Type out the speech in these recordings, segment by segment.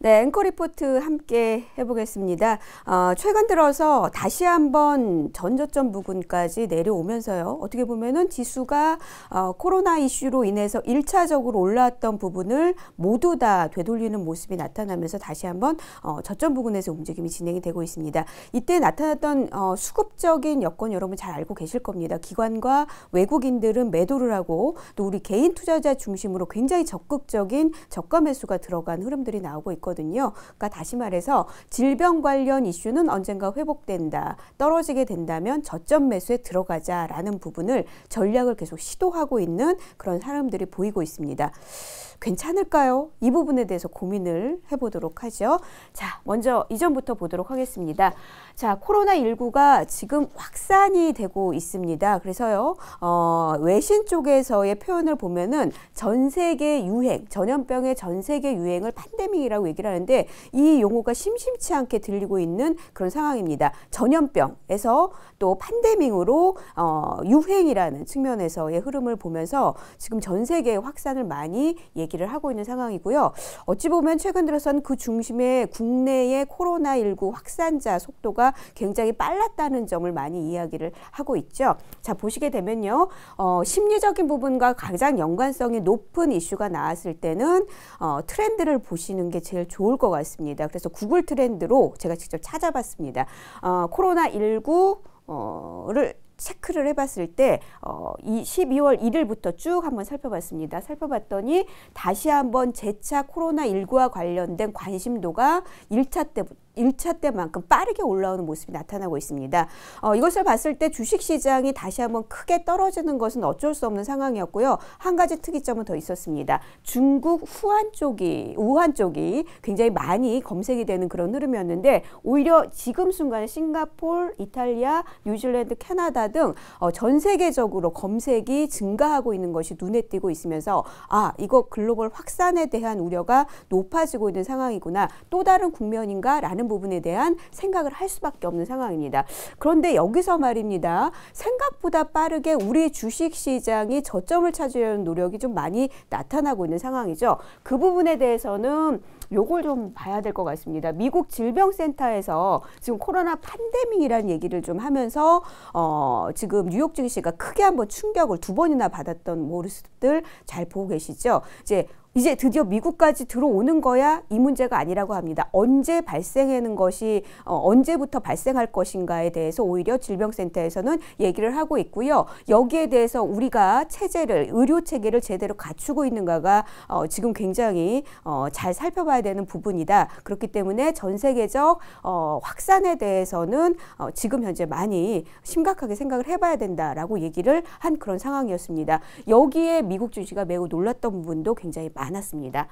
네, 앵커 리포트 함께 해보겠습니다. 어, 최근 들어서 다시 한번 전저점 부근까지 내려오면서요. 어떻게 보면은 지수가 어, 코로나 이슈로 인해서 1차적으로 올라왔던 부분을 모두 다 되돌리는 모습이 나타나면서 다시 한번 어, 저점 부근에서 움직임이 진행이 되고 있습니다. 이때 나타났던 어, 수급적인 여건 여러분 잘 알고 계실 겁니다. 기관과 외국인들은 매도를 하고 또 우리 개인 투자자 중심으로 굉장히 적극적인 저가 매수가 들어간 흐름들이 나오고 있고 있거든요. 그러니까 다시 말해서 질병 관련 이슈는 언젠가 회복된다. 떨어지게 된다면 저점 매수에 들어가자라는 부분을 전략을 계속 시도하고 있는 그런 사람들이 보이고 있습니다. 괜찮을까요? 이 부분에 대해서 고민을 해보도록 하죠. 자, 먼저 이전부터 보도록 하겠습니다. 자, 코로나19가 지금 확산이 되고 있습니다. 그래서요, 어, 외신 쪽에서의 표현을 보면은 전 세계 유행, 전염병의 전 세계 유행을 팬데믹이라고 얘기를 하는데 이 용어가 심심치 않게 들리고 있는 그런 상황입니다. 전염병에서 또 팬데믹으로 어, 유행이라는 측면에서의 흐름을 보면서 지금 전 세계의 확산을 많이 얘기 얘기를 하고 있는 상황이고요. 어찌 보면 최근 들어선 그 중심에 국내의 코로나19 확산자 속도가 굉장히 빨랐다는 점을 많이 이야기를 하고 있죠. 자, 보시게 되면요. 어, 심리적인 부분과 가장 연관성이 높은 이슈가 나왔을 때는 어, 트렌드를 보시는 게 제일 좋을 것 같습니다. 그래서 구글 트렌드로 제가 직접 찾아봤습니다. 어, 코로나19 어를 체크를 해봤을 때 어, 12월 1일부터 쭉 한번 살펴봤습니다. 살펴봤더니 다시 한번 재차 코로나19와 관련된 관심도가 1차 때부터 일차 때만큼 빠르게 올라오는 모습이 나타나고 있습니다. 어, 이것을 봤을 때 주식시장이 다시 한번 크게 떨어지는 것은 어쩔 수 없는 상황이었고요. 한 가지 특이점은 더 있었습니다. 중국 후한 쪽이 우한 쪽이 굉장히 많이 검색이 되는 그런 흐름이었는데 오히려 지금 순간 싱가폴, 이탈리아, 뉴질랜드, 캐나다 등전 어, 세계적으로 검색이 증가하고 있는 것이 눈에 띄고 있으면서 아 이거 글로벌 확산에 대한 우려가 높아지고 있는 상황이구나 또 다른 국면인가라는 부분에 대한 생각을 할 수밖에 없는 상황입니다. 그런데 여기서 말입니다. 생각보다 빠르게 우리 주식 시장이 저점을 찾으려는 노력이 좀 많이 나타나고 있는 상황이죠. 그 부분에 대해서는 요걸 좀 봐야 될 것 같습니다. 미국 질병센터에서 지금 코로나 팬데믹이라는 얘기를 좀 하면서 어, 지금 뉴욕 증시가 크게 한번 충격을 두 번이나 받았던 모습들 잘 보고 계시죠? 이제 이제 드디어 미국까지 들어오는 거야 이 문제가 아니라고 합니다. 언제 발생하는 것이 어, 언제부터 발생할 것인가에 대해서 오히려 질병센터에서는 얘기를 하고 있고요. 여기에 대해서 우리가 체제를 의료 체계를 제대로 갖추고 있는가가 어, 지금 굉장히 어, 잘 살펴봐야. 해야 되는 부분이다. 그렇기 때문에 전 세계적 어, 확산에 대해서는 어, 지금 현재 많이 심각하게 생각을 해봐야 된다라고 얘기를 한 그런 상황이었습니다. 여기에 미국 주지가 매우 놀랐던 부분도 굉장히 많았습니다.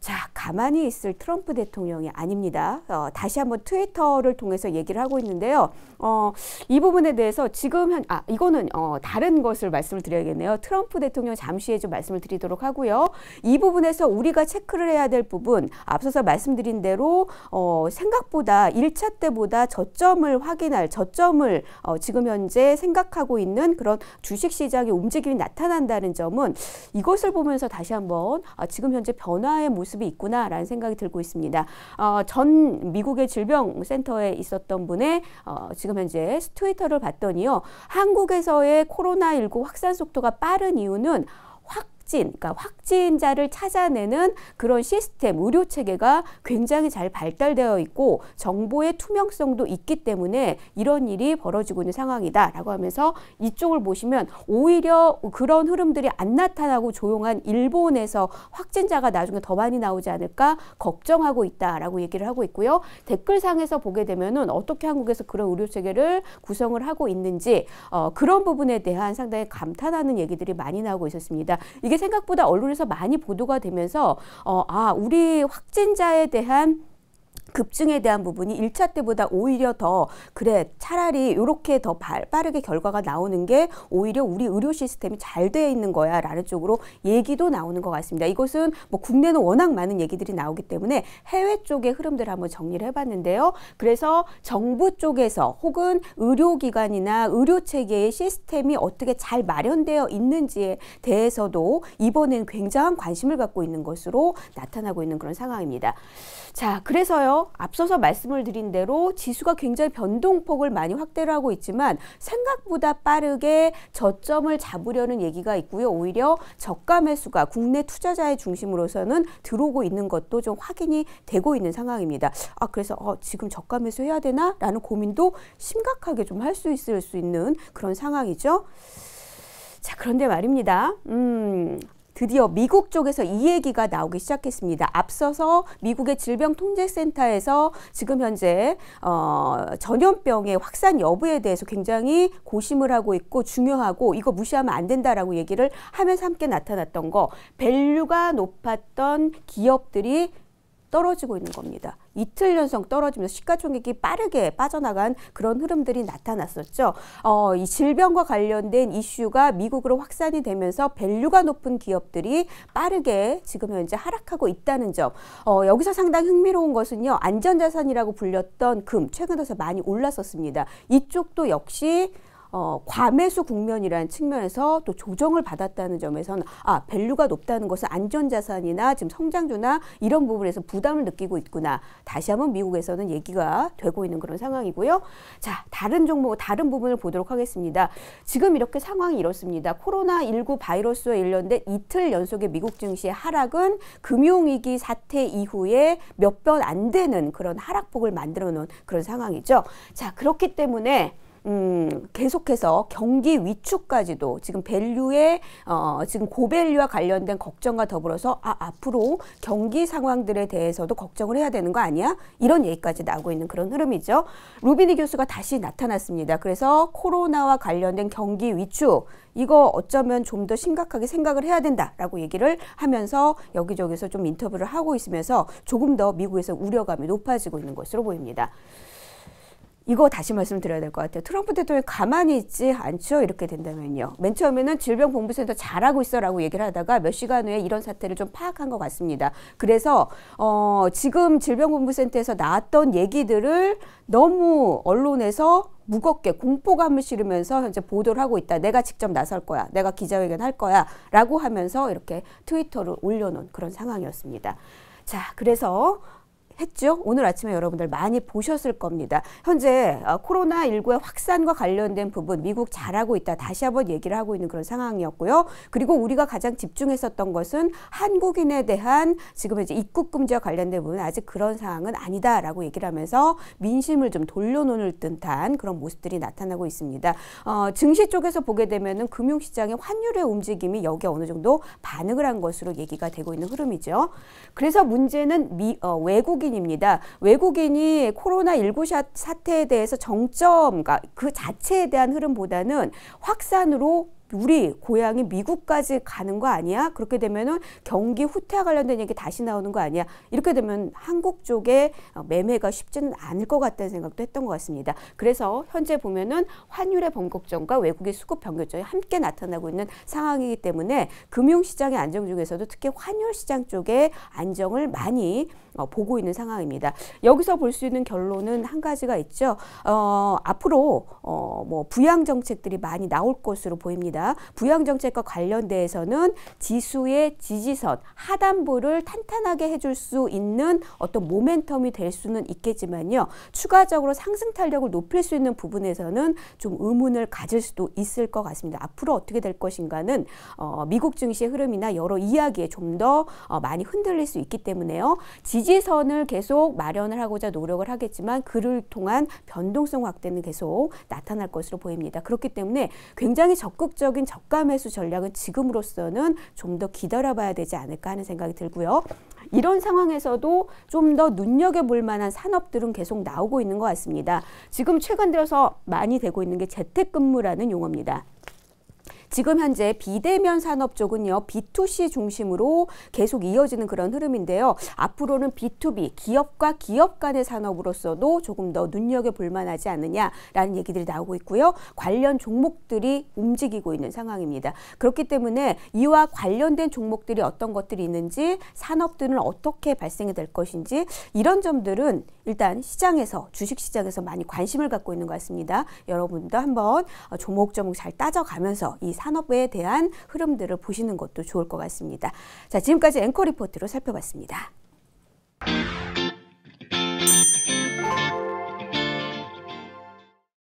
자, 가만히 있을 트럼프 대통령이 아닙니다. 어, 다시 한번 트위터를 통해서 얘기를 하고 있는데요. 어, 이 부분에 대해서 지금 현, 아, 이거는 어, 다른 것을 말씀을 드려야겠네요. 트럼프 대통령 잠시 후에 좀 말씀을 드리도록 하고요. 이 부분에서 우리가 체크를 해야 될 부분, 앞서서 말씀드린 대로 어, 생각보다 1차 때보다 저점을 확인할, 저점을 어, 지금 현재 생각하고 있는 그런 주식 시장의 움직임이 나타난다는 점은 이것을 보면서 다시 한번 아, 지금 현재 변화의 모습 모습이 있구나라는 생각이 들고 있습니다. 어, 전 미국의 질병센터에 있었던 분의 어, 지금 현재 트위터를 봤더니요. 한국에서의 코로나19 확산 속도가 빠른 이유는 확진, 그러니까 확진자를 찾아내는 그런 시스템, 의료 체계가 굉장히 잘 발달되어 있고 정보의 투명성도 있기 때문에 이런 일이 벌어지고 있는 상황이다라고 하면서 이쪽을 보시면 오히려 그런 흐름들이 안 나타나고 조용한 일본에서 확진자가 나중에 더 많이 나오지 않을까 걱정하고 있다라고 얘기를 하고 있고요. 댓글상에서 보게 되면은 어떻게 한국에서 그런 의료 체계를 구성을 하고 있는지 어, 그런 부분에 대한 상당히 감탄하는 얘기들이 많이 나오고 있었습니다. 이게 생각보다 언론에서 많이 보도가 되면서 어, 아 우리 확진자에 대한 급증에 대한 부분이 1차 때보다 오히려 더 그래 차라리 이렇게 더 빠르게 결과가 나오는 게 오히려 우리 의료 시스템이 잘 되어 있는 거야 라는 쪽으로 얘기도 나오는 것 같습니다. 이것은 뭐 국내는 워낙 많은 얘기들이 나오기 때문에 해외 쪽의 흐름들을 한번 정리를 해봤는데요. 그래서 정부 쪽에서 혹은 의료기관이나 의료체계의 시스템이 어떻게 잘 마련되어 있는지에 대해서도 이번엔 굉장한 관심을 갖고 있는 것으로 나타나고 있는 그런 상황입니다. 자 그래서요. 앞서서 말씀을 드린 대로 지수가 굉장히 변동폭을 많이 확대를 하고 있지만 생각보다 빠르게 저점을 잡으려는 얘기가 있고요. 오히려 저가 매수가 국내 투자자의 중심으로서는 들어오고 있는 것도 좀 확인이 되고 있는 상황입니다. 아 그래서 어, 지금 저가 매수해야 되나라는 고민도 심각하게 좀 할 수 있을 수 있는 그런 상황이죠. 자, 그런데 말입니다. 음, 드디어 미국 쪽에서 이 얘기가 나오기 시작했습니다. 앞서서 미국의 질병통제센터에서 지금 현재 어, 전염병의 확산 여부에 대해서 굉장히 고심을 하고 있고 중요하고 이거 무시하면 안 된다라고 얘기를 하면서 함께 나타났던 거 밸류가 높았던 기업들이 떨어지고 있는 겁니다. 이틀 연속 떨어지면서 시가총액이 빠르게 빠져나간 그런 흐름들이 나타났었죠. 어, 이 질병과 관련된 이슈가 미국으로 확산이 되면서 밸류가 높은 기업들이 빠르게 지금 현재 하락하고 있다는 점. 어, 여기서 상당히 흥미로운 것은요. 안전자산이라고 불렸던 금 최근 들서 많이 올랐었습니다. 이쪽도 역시 어, 과매수 국면이라는 측면에서 또 조정을 받았다는 점에서는 아 밸류가 높다는 것은 안전자산이나 지금 성장주나 이런 부분에서 부담을 느끼고 있구나 다시 한번 미국에서는 얘기가 되고 있는 그런 상황이고요. 자 다른 종목 다른 부분을 보도록 하겠습니다. 지금 이렇게 상황이 이렇습니다. 코로나 19 바이러스와 일련된 이틀 연속의 미국 증시의 하락은 금융위기 사태 이후에 몇 번 안 되는 그런 하락폭을 만들어 놓은 그런 상황이죠. 자 그렇기 때문에 음, 계속해서 경기 위축까지도 지금 밸류에 어, 지금 고밸류와 관련된 걱정과 더불어서 아 앞으로 경기 상황들에 대해서도 걱정을 해야 되는 거 아니야? 이런 얘기까지 나오고 있는 그런 흐름이죠. 루비니 교수가 다시 나타났습니다. 그래서 코로나와 관련된 경기 위축 이거 어쩌면 좀 더 심각하게 생각을 해야 된다라고 얘기를 하면서 여기저기서 좀 인터뷰를 하고 있으면서 조금 더 미국에서 우려감이 높아지고 있는 것으로 보입니다. 이거 다시 말씀드려야 될 것 같아요. 트럼프 대통령이 가만히 있지 않죠. 이렇게 된다면요. 맨 처음에는 질병본부센터 잘하고 있어라고 얘기를 하다가 몇 시간 후에 이런 사태를 좀 파악한 것 같습니다. 그래서 어, 지금 질병본부센터에서 나왔던 얘기들을 너무 언론에서 무겁게 공포감을 실으면서 현재 보도를 하고 있다. 내가 직접 나설 거야. 내가 기자회견 할 거야. 라고 하면서 이렇게 트위터를 올려놓은 그런 상황이었습니다. 자, 그래서 했죠. 오늘 아침에 여러분들 많이 보셨을 겁니다. 현재 어, 코로나19의 확산과 관련된 부분 미국 잘하고 있다 다시 한번 얘기를 하고 있는 그런 상황이었고요. 그리고 우리가 가장 집중했었던 것은 한국인에 대한 지금 이제 입국 금지와 관련된 부분 아직 그런 상황은 아니다라고 얘기를 하면서 민심을 좀 돌려놓을 듯한 그런 모습들이 나타나고 있습니다. 어, 증시 쪽에서 보게 되면은 금융시장의 환율의 움직임이 여기 어느 정도 반응을 한 것으로 얘기가 되고 있는 흐름이죠. 그래서 문제는 미, 어, 외국인 외국인입니다. 외국인이 코로나19 사태에 대해서 정점, 그 자체에 대한 흐름보다는 확산으로 우리 고향이 미국까지 가는 거 아니야? 그렇게 되면은 경기 후퇴와 관련된 얘기 다시 나오는 거 아니야? 이렇게 되면 한국 쪽에 어, 매매가 쉽지는 않을 것 같다는 생각도 했던 것 같습니다. 그래서 현재 보면은 환율의 번복점과 외국의 수급 변경점이 함께 나타나고 있는 상황이기 때문에 금융시장의 안정 중에서도 특히 환율 시장 쪽에 안정을 많이 어, 보고 있는 상황입니다. 여기서 볼 수 있는 결론은 한 가지가 있죠. 어, 앞으로 어, 뭐 부양 정책들이 많이 나올 것으로 보입니다. 있습니다. 부양 정책과 관련돼서는 지수의 지지선 하단부를 탄탄하게 해줄 수 있는 어떤 모멘텀이 될 수는 있겠지만요. 추가적으로 상승 탄력을 높일 수 있는 부분에서는 좀 의문을 가질 수도 있을 것 같습니다. 앞으로 어떻게 될 것인가는 어, 미국 증시의 흐름이나 여러 이야기에 좀 더 어, 많이 흔들릴 수 있기 때문에요. 지지선을 계속 마련을 하고자 노력을 하겠지만 그를 통한 변동성 확대는 계속 나타날 것으로 보입니다. 그렇기 때문에 굉장히 적극적 단기적인 저가 매수 전략은 지금으로서는 좀 더 기다려봐야 되지 않을까 하는 생각이 들고요. 이런 상황에서도 좀 더 눈여겨볼 만한 산업들은 계속 나오고 있는 것 같습니다. 지금 최근 들어서 많이 되고 있는 게 재택근무라는 용어입니다. 지금 현재 비대면 산업 쪽은요. B2C 중심으로 계속 이어지는 그런 흐름인데요. 앞으로는 B2B 기업과 기업 간의 산업으로서도 조금 더 눈여겨 볼 만하지 않느냐라는 얘기들이 나오고 있고요. 관련 종목들이 움직이고 있는 상황입니다. 그렇기 때문에 이와 관련된 종목들이 어떤 것들이 있는지 산업들은 어떻게 발생이 될 것인지 이런 점들은 일단 시장에서 주식시장에서 많이 관심을 갖고 있는 것 같습니다. 여러분도 한번 조목조목 잘 따져가면서 이 산업에 대한 흐름들을 보시는 것도 좋을 것 같습니다. 자, 지금까지 앵커 리포트로 살펴봤습니다.